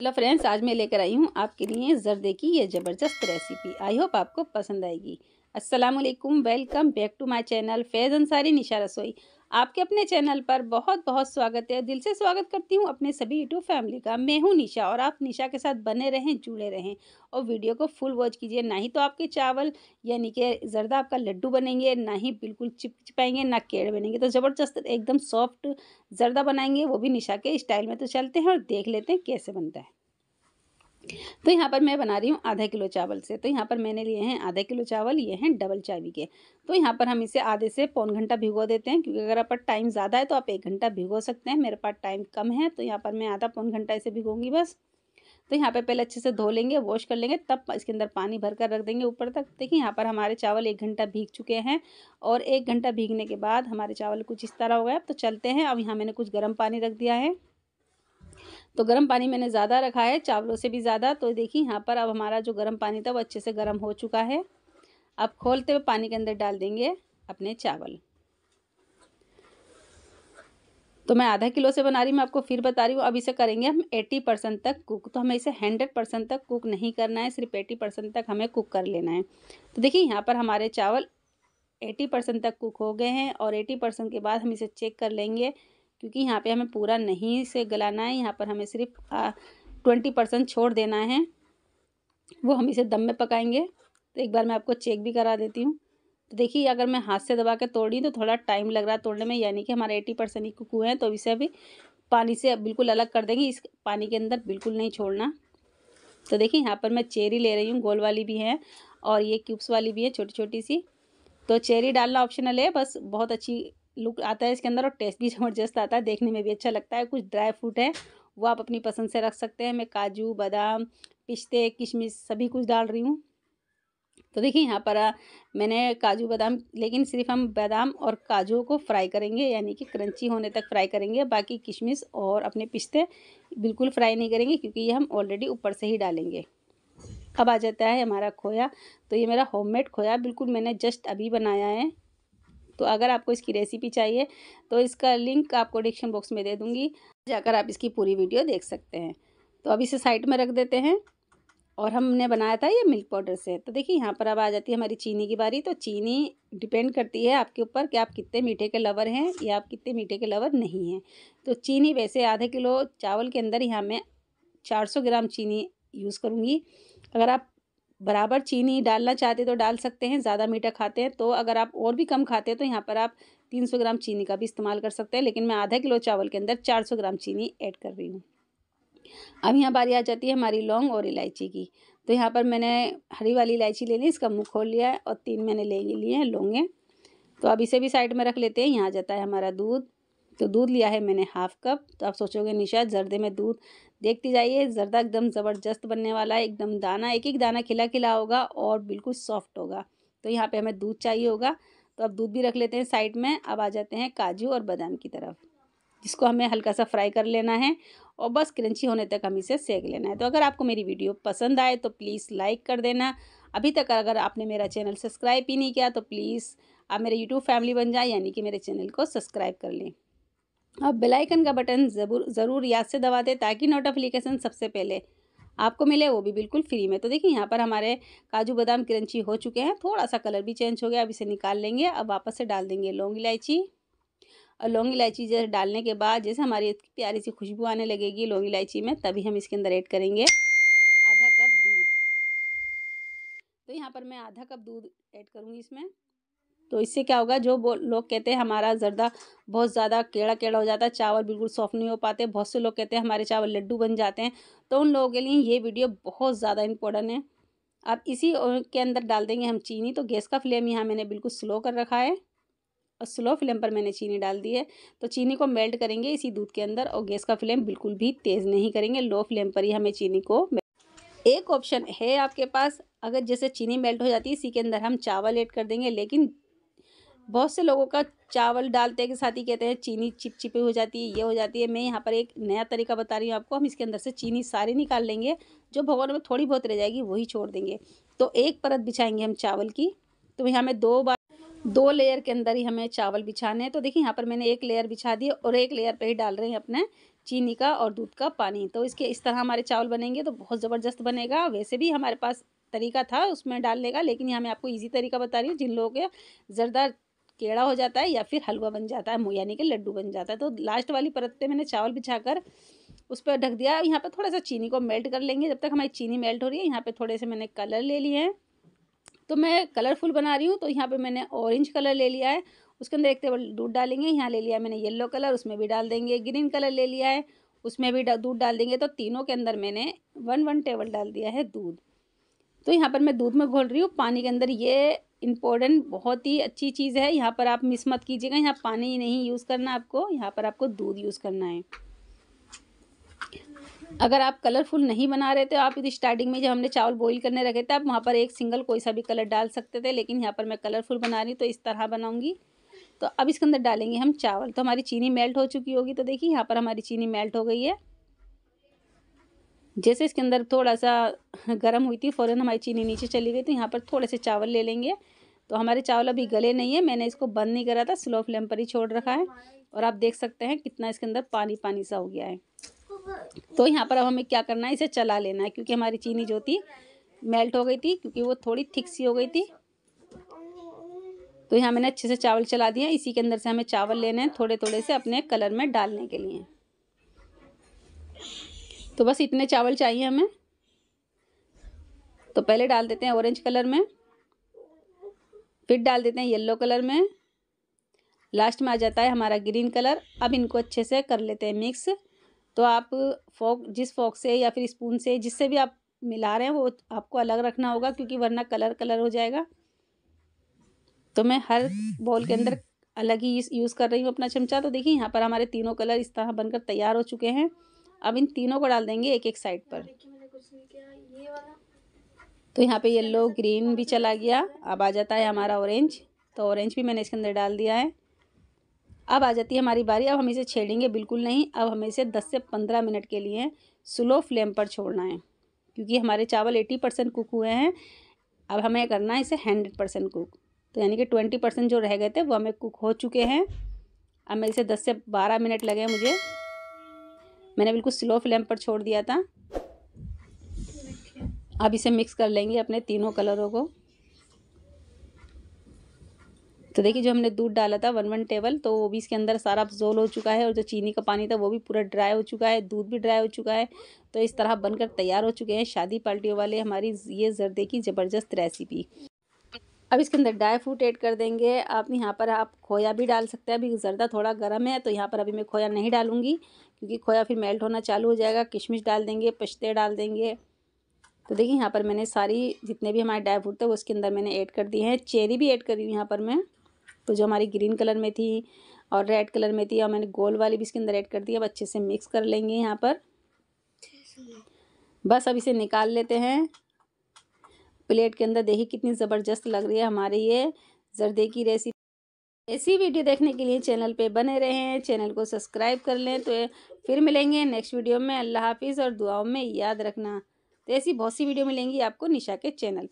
hello friends आज मैं लेकर आई हूँ आपके लिए जर्दे की ये ज़बरदस्त रेसिपी आई होप आपको पसंद आएगी अस्सलाम वालेकुम welcome back to my channel Faiz Ansari Nisha Rasoi आपके अपने चैनल पर बहुत बहुत स्वागत है दिल से स्वागत करती हूँ अपने सभी यूट्यूब फैमिली का मैं हूँ निशा और आप निशा के साथ बने रहें जुड़े रहें और वीडियो को फुल वॉच कीजिए ना ही तो आपके चावल यानी कि जर्दा आपका लड्डू बनेंगे ना ही बिल्कुल चिपचिपाएंगे ना केड़ बनेंगे तो ज़बरदस्त एकदम सॉफ्ट जरदा बनाएंगे वो भी निशा के स्टाइल में तो चलते हैं और देख लेते हैं कैसे बनता है तो यहाँ पर मैं बना रही हूँ आधा किलो चावल से तो यहाँ पर मैंने लिए हैं आधा किलो चावल ये हैं डबल चावी के तो यहाँ पर हम इसे आधे से पौन घंटा भिगो देते हैं क्योंकि अगर आप टाइम ज़्यादा है तो आप एक घंटा भिगो सकते हैं मेरे पास टाइम कम है तो यहाँ पर मैं आधा पौन घंटा इसे भिगोंगी बस तो यहाँ पर पहले अच्छे से धो लेंगे वॉश कर लेंगे तब इसके अंदर पानी भर कर रख देंगे ऊपर तक देखिए यहाँ पर हमारे चावल एक घंटा भीग चुके हैं और एक घंटा भीगने के बाद हमारे चावल कुछ इस तरह हो गया तो चलते हैं अब यहाँ मैंने कुछ गर्म पानी रख दिया है तो गर्म पानी मैंने ज़्यादा रखा है चावलों से भी ज़्यादा तो देखिए यहाँ पर अब हमारा जो गर्म पानी था वो अच्छे से गर्म हो चुका है अब खोलते हुए पानी के अंदर डाल देंगे अपने चावल तो मैं आधा किलो से बना रही हूँ मैं आपको फिर बता रही हूँ अब इसे करेंगे हम 80 परसेंट तक कुक तो हमें इसे 100 परसेंट तक कुक नहीं करना है सिर्फ 80 परसेंट तक हमें कुक कर लेना है तो देखिए यहाँ पर हमारे चावल 80 परसेंट तक कुक हो गए हैं और 80 परसेंट के बाद हम इसे चेक कर लेंगे क्योंकि यहाँ पे हमें पूरा नहीं से गलाना है यहाँ पर हमें सिर्फ ट्वेंटी परसेंट छोड़ देना है वो हम इसे दम में पकाएंगे तो एक बार मैं आपको चेक भी करा देती हूँ तो देखिए अगर मैं हाथ से दबा के तोड़ी तो थोड़ा टाइम लग रहा है तोड़ने में यानी कि हमारा एट्टी परसेंट ही कुक हैं तो इसे अभी पानी से बिल्कुल अलग कर देंगे इस पानी के अंदर बिल्कुल नहीं छोड़ना तो देखिए यहाँ पर मैं चेरी ले रही हूँ गोल वाली भी है और ये क्यूब्स वाली भी है छोटी छोटी सी तो चेरी डालना ऑप्शनल है बस बहुत अच्छी लुक आता है इसके अंदर और टेस्ट भी ज़बरदस्त आता है देखने में भी अच्छा लगता है कुछ ड्राई फ्रूट है वो आप अपनी पसंद से रख सकते हैं मैं काजू बादाम पिस्ते किशमिश सभी कुछ डाल रही हूँ तो देखिए यहाँ पर मैंने काजू बादाम लेकिन सिर्फ हम बादाम और काजू को फ्राई करेंगे यानी कि क्रंची होने तक फ्राई करेंगे बाकी किशमिश और अपने पिस्ते बिल्कुल फ्राई नहीं करेंगे क्योंकि ये हम ऑलरेडी ऊपर से ही डालेंगे अब आ जाता है हमारा खोया तो ये मेरा होममेड खोया बिल्कुल मैंने जस्ट अभी बनाया है तो अगर आपको इसकी रेसिपी चाहिए तो इसका लिंक आपको डिस्क्रिप्शन बॉक्स में दे दूँगी जाकर आप इसकी पूरी वीडियो देख सकते हैं तो अब इसे साइड में रख देते हैं और हमने बनाया था ये मिल्क पाउडर से तो देखिए यहाँ पर अब आ जाती है हमारी चीनी की बारी तो चीनी डिपेंड करती है आपके ऊपर कि आप कितने मीठे के लवर हैं या आप कितने मीठे के लवर नहीं हैं तो चीनी वैसे आधे किलो चावल के अंदर यहाँ मैं 400 ग्राम चीनी यूज़ करूँगी अगर आप बराबर चीनी डालना चाहते तो डाल सकते हैं ज़्यादा मीठा खाते हैं तो अगर आप और भी कम खाते हैं तो यहाँ पर आप 300 ग्राम चीनी का भी इस्तेमाल कर सकते हैं लेकिन मैं आधा किलो चावल के अंदर 400 ग्राम चीनी ऐड कर रही हूँ अब यहाँ बारी आ जाती है हमारी लौंग और इलायची की तो यहाँ पर मैंने हरी वाली इलायची ले ली इसका मुँह खोल लिया है और तीन मैंने ले लिए हैं लौंगे तो अब इसे भी साइड में रख लेते हैं यहाँ जाता है हमारा दूध तो दूध लिया है मैंने हाफ कप तो आप सोचोगे निशा जर्दे में दूध देखती जाइए जर्दा एकदम ज़बरदस्त बनने वाला है एकदम दाना एक एक दाना खिला खिला होगा और बिल्कुल सॉफ्ट होगा तो यहाँ पे हमें दूध चाहिए होगा तो अब दूध भी रख लेते हैं साइड में अब आ जाते हैं काजू और बादाम की तरफ जिसको हमें हल्का सा फ्राई कर लेना है और बस क्रंची होने तक हम इसे सेक लेना है तो अगर आपको मेरी वीडियो पसंद आए तो प्लीज़ लाइक कर देना अभी तक अगर आपने मेरा चैनल सब्सक्राइब ही नहीं किया तो प्लीज़ आप मेरे यूट्यूब फैमिली बन जाए यानी कि मेरे चैनल को सब्सक्राइब कर लें आप बेल आइकन का बटन ज़रूर ज़रूर याद से दबा दें ताकि नोटिफिकेशन सबसे पहले आपको मिले वो भी बिल्कुल फ्री में तो देखिए यहाँ पर हमारे काजू बादाम क्रंची हो चुके हैं थोड़ा सा कलर भी चेंज हो गया अब इसे निकाल लेंगे अब वापस से डाल देंगे लौंग इलायची और लौंग इलायची जैसे डालने के बाद जैसे हमारी प्यारी सी खुशबू आने लगेगी लौंग इलायची में तभी हम इसके अंदर ऐड करेंगे आधा कप दूध तो यहाँ पर मैं आधा कप दूध ऐड करूँगी इसमें तो इससे क्या होगा जो लोग कहते हैं हमारा जर्दा बहुत ज़्यादा केड़ा केड़ा हो जाता है चावल बिल्कुल सॉफ्ट नहीं हो पाते बहुत से लोग कहते हैं हमारे चावल लड्डू बन जाते हैं तो उन लोगों के लिए ये वीडियो बहुत ज़्यादा इंपॉर्टेंट है अब इसी के अंदर डाल देंगे हम चीनी तो गैस का फ्लेम यहाँ मैंने बिल्कुल स्लो कर रखा है और स्लो फ्लेम पर मैंने चीनी डाल दी है तो चीनी को मेल्ट करेंगे इसी दूध के अंदर और गैस का फ्लेम बिल्कुल भी तेज़ नहीं करेंगे लो फ्लेम पर ही हमें चीनी को एक ऑप्शन है आपके पास अगर जैसे चीनी मेल्ट हो जाती है इसी के अंदर हम चावल ऐड कर देंगे लेकिन बहुत से लोगों का चावल डालते के साथ ही कहते हैं चीनी चिपचिपी हो जाती है ये हो जाती है मैं यहाँ पर एक नया तरीका बता रही हूँ आपको हम इसके अंदर से चीनी सारी निकाल लेंगे जो भगवान में थोड़ी बहुत रह जाएगी वही छोड़ देंगे तो एक परत बिछाएंगे हम चावल की तो यहाँ में दो बार दो लेयर के अंदर ही हमें चावल बिछाने हैं तो देखिए यहाँ पर मैंने एक लेयर बिछा दी और एक लेयर पर ही डाल रहे हैं अपने चीनी का और दूध का पानी तो इसके इस तरह हमारे चावल बनेंगे तो बहुत ज़बरदस्त बनेगा वैसे भी हमारे पास तरीका था उसमें डालने का लेकिन यहाँ मैं आपको इजी तरीका बता रही हूँ जिन लोगों के ज़रदार केड़ा हो जाता है या फिर हलवा बन जाता है यानी कि लड्डू बन जाता है तो लास्ट वाली परत पे मैंने चावल बिछा कर उस पर ढक दिया यहाँ पे थोड़ा सा चीनी को मेल्ट कर लेंगे जब तक हमारी चीनी मेल्ट हो रही है यहाँ पे थोड़े से मैंने कलर ले लिए हैं तो मैं कलरफुल बना रही हूँ तो यहाँ पर मैंने ऑरेंज कलर ले लिया है उसके अंदर एक टेबल दूध डालेंगे यहाँ ले लिया मैंने येलो कलर उसमें भी डाल देंगे ग्रीन कलर ले लिया है उसमें भी दूध डाल देंगे तो तीनों के अंदर मैंने वन वन टेबल डाल दिया है दूध तो यहाँ पर मैं दूध में घोल रही हूँ पानी के अंदर ये इम्पोर्टेंट बहुत ही अच्छी चीज़ है यहाँ पर आप मिस मत कीजिएगा यहाँ पानी नहीं यूज़ करना आपको यहाँ पर आपको दूध यूज़ करना है अगर आप कलरफुल नहीं बना रहे थे आप स्टार्टिंग में जब हमने चावल बॉईल करने रखे थे आप वहाँ पर एक सिंगल कोई सा भी कलर डाल सकते थे लेकिन यहाँ पर मैं कलरफुल बना रही तो इस तरह बनाऊँगी तो अब इसके अंदर डालेंगे हम चावल तो हमारी चीनी मेल्ट हो चुकी होगी तो देखिए यहाँ पर हमारी चीनी मेल्ट हो गई है जैसे इसके अंदर थोड़ा सा गर्म हुई थी फ़ौरन हमारी चीनी नीचे चली गई तो यहाँ पर थोड़े से चावल ले लेंगे तो हमारे चावल अभी गले नहीं है मैंने इसको बंद नहीं करा था स्लो फ्लेम पर ही छोड़ रखा है और आप देख सकते हैं कितना इसके अंदर पानी पानी सा हो गया है तो यहाँ पर अब हमें क्या करना है इसे चला लेना है क्योंकि हमारी चीनी जो थी मेल्ट हो गई थी क्योंकि वो थोड़ी थिक सी हो गई थी तो यहाँ मैंने अच्छे से चावल चला दिया इसी के अंदर से हमें चावल लेने हैं थोड़े थोड़े से अपने कलर में डालने के लिए तो बस इतने चावल चाहिए हमें तो पहले डाल देते हैं ऑरेंज कलर में फिर डाल देते हैं येलो कलर में लास्ट में आ जाता है हमारा ग्रीन कलर अब इनको अच्छे से कर लेते हैं मिक्स तो आप फोक जिस फोक से या फिर स्पून से जिससे भी आप मिला रहे हैं वो आपको अलग रखना होगा क्योंकि वरना कलर कलर हो जाएगा तो मैं हर बॉल के अंदर अलग ही यूज़ कर रही हूँ अपना चमचा तो देखिए यहाँ पर हमारे तीनों कलर इस तरह बनकर तैयार हो चुके हैं अब इन तीनों को डाल देंगे एक एक साइड पर तो यहाँ पे येलो ग्रीन भी चला गया अब आ जाता है हमारा ऑरेंज तो ऑरेंज भी मैंने इसके अंदर डाल दिया है अब आ जाती है हमारी बारी अब हम इसे छेड़ेंगे बिल्कुल नहीं अब हमें इसे दस से पंद्रह मिनट के लिए स्लो फ्लेम पर छोड़ना है क्योंकि हमारे चावल एटी परसेंट कुक हुए हैं अब हमें करना है इसे हंड्रेड परसेंट कुक तो यानी कि ट्वेंटी परसेंट जो रह गए थे वो हमें कुक हो चुके हैं अब मैं इसे दस से बारह मिनट लगे मुझे मैंने बिल्कुल स्लो फ्लेम पर छोड़ दिया था अब इसे मिक्स कर लेंगे अपने तीनों कलरों को तो देखिए जो हमने दूध डाला था वन वन टेबल तो वो भी इसके अंदर सारा जोल हो चुका है और जो चीनी का पानी था वो भी पूरा ड्राई हो चुका है दूध भी ड्राई हो चुका है तो इस तरह बनकर तैयार हो चुके हैं शादी पार्टियों वाले हमारी ये जर्दे की ज़बरदस्त रेसिपी अब इसके अंदर ड्राई फ्रूट ऐड कर देंगे आप यहाँ पर आप खोया भी डाल सकते हैं अभी जर्दा थोड़ा गर्म है तो यहाँ पर अभी मैं खोया नहीं डालूंगी क्योंकि खोया फिर मेल्ट होना चालू हो जाएगा किशमिश डाल देंगे पश्ते डाल देंगे तो देखिए यहाँ पर मैंने सारी जितने भी हमारे ड्राई फ्रूट थे उसके अंदर मैंने ऐड कर दिए हैं चेरी भी ऐड करी हुई यहाँ पर मैं तो जो हमारी ग्रीन कलर में थी और रेड कलर में थी और मैंने गोल वाली भी इसके अंदर ऐड कर दी अब अच्छे से मिक्स कर लेंगे यहाँ पर बस अब इसे निकाल लेते हैं प्लेट के अंदर देखिए कितनी ज़बरदस्त लग रही है हमारी ये जर्दे की रेसिपी ऐसी वीडियो देखने के लिए चैनल पे बने रहें चैनल को सब्सक्राइब कर लें तो फिर मिलेंगे नेक्स्ट वीडियो में अल्लाह हाफिज़ और दुआओं में याद रखना तो ऐसी बहुत सी वीडियो मिलेंगी आपको निशा के चैनल